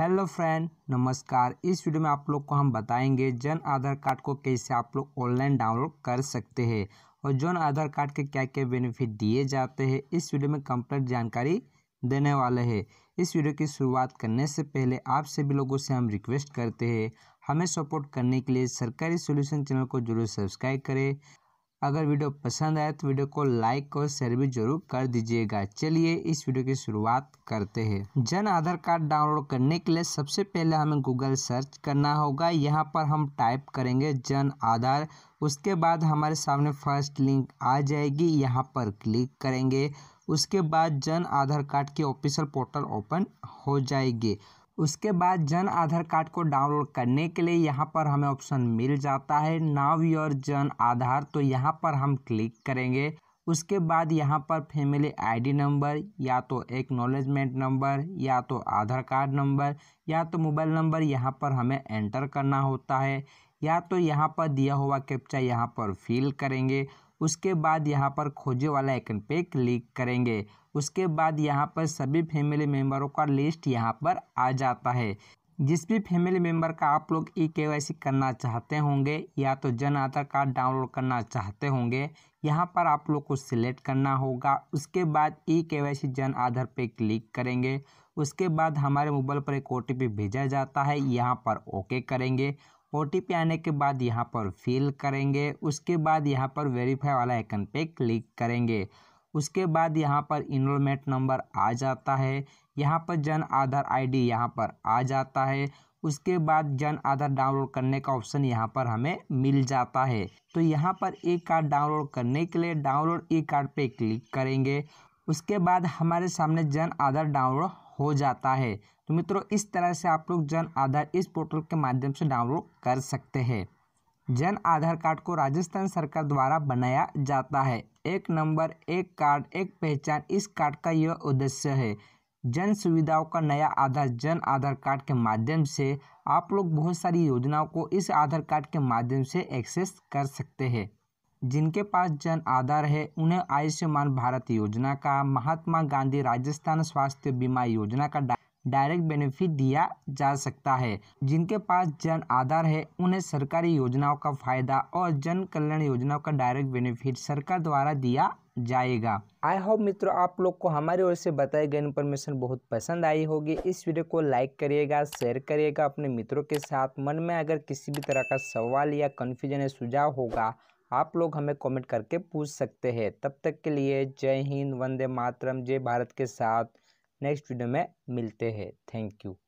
hello friend नमस्कार इस video में आप लोग को हम बताएंगे जन आधार कार्ड को कैसे आप लोग ऑनलाइन डाउनलोड कर सकते हैं और जन आधार कार्ड के क्या क्या बेनिफिट दिए जाते हैं इस वीडियो में कंप्लीट जानकारी देने वाले हैं इस वीडियो की शुरुआत करने से पहले आप सभी लोगों से हम रिक्वेस्ट करते हैं हमें सपोर्ट करने के लिए सरकारी सोल्यूशन चैनल को जरूर सब्सक्राइब करें अगर वीडियो पसंद आए तो वीडियो को लाइक और शेयर भी जरूर कर दीजिएगा चलिए इस वीडियो की शुरुआत करते हैं जन आधार कार्ड डाउनलोड करने के लिए सबसे पहले हमें गूगल सर्च करना होगा यहाँ पर हम टाइप करेंगे जन आधार उसके बाद हमारे सामने फर्स्ट लिंक आ जाएगी यहाँ पर क्लिक करेंगे उसके बाद जन आधार कार्ड की ऑफिशियल पोर्टल ओपन हो जाएगी उसके बाद जन आधार कार्ड को डाउनलोड करने के लिए यहाँ पर हमें ऑप्शन मिल जाता है नाव योर जन आधार तो यहाँ पर हम क्लिक करेंगे उसके बाद यहाँ पर फैमिली आईडी नंबर या तो नॉलेजमेंट नंबर या तो आधार कार्ड नंबर या तो मोबाइल नंबर यहाँ पर हमें एंटर करना होता है या तो यहाँ पर दिया हुआ कैप्चा यहाँ पर फिल करेंगे उसके बाद यहाँ पर खोजे वाला आइकन पे क्लिक करेंगे उसके बाद यहाँ पर सभी फैमिली मेम्बरों का लिस्ट यहाँ पर आ जाता है जिस भी फैमिली मेम्बर का आप लोग ई e के करना चाहते होंगे या तो जन आधार कार्ड डाउनलोड करना चाहते होंगे यहाँ पर आप लोग को सिलेक्ट करना होगा उसके बाद ई e के जन आधार पे क्लिक करेंगे उसके बाद हमारे मोबाइल पर एक ओ भेजा जाता है यहाँ पर ओके करेंगे ओ आने के बाद यहाँ पर फिल करेंगे उसके बाद यहाँ पर वेरीफाई वाला आइकन पे क्लिक करेंगे उसके बाद यहाँ पर इनरोलमेंट नंबर आ जाता है यहाँ पर जन आधार आईडी यहाँ पर आ जाता है उसके बाद जन आधार डाउनलोड करने का ऑप्शन यहाँ पर हमें मिल जाता है तो यहाँ पर ई कार्ड डाउनलोड करने के लिए डाउनलोड ई कार्ड पे क्लिक करेंगे उसके बाद हमारे सामने जन आधार डाउनलोड हो जाता है तो मित्रों इस तरह से आप लोग जन आधार इस पोर्टल के माध्यम से डाउनलोड कर सकते हैं जन आधार कार्ड को राजस्थान सरकार द्वारा बनाया जाता है एक नंबर एक कार्ड एक पहचान इस कार्ड का यह उद्देश्य है जन सुविधाओं का नया आधार जन आधार कार्ड के माध्यम से आप लोग बहुत सारी योजनाओं को इस आधार कार्ड के माध्यम से एक्सेस कर सकते हैं जिनके पास जन आधार है उन्हें आयुष्मान भारत योजना का महात्मा गांधी राजस्थान स्वास्थ्य बीमा योजना का डायरेक्ट बेनिफिट दिया जा सकता है जिनके पास जन आधार है उन्हें सरकारी योजनाओं का फायदा और जन कल्याण योजनाओं का डायरेक्ट बेनिफिट सरकार द्वारा दिया जाएगा आई होप मित्रों आप लोग को हमारी ओर से बताई गई इन्फॉर्मेशन बहुत पसंद आई होगी इस वीडियो को लाइक करिएगा शेयर करिएगा अपने मित्रों के साथ मन में अगर किसी भी तरह का सवाल या कन्फ्यूजन या सुझाव होगा आप लोग हमें कमेंट करके पूछ सकते हैं तब तक के लिए जय हिंद वंदे मातरम जय भारत के साथ नेक्स्ट वीडियो में मिलते हैं थैंक यू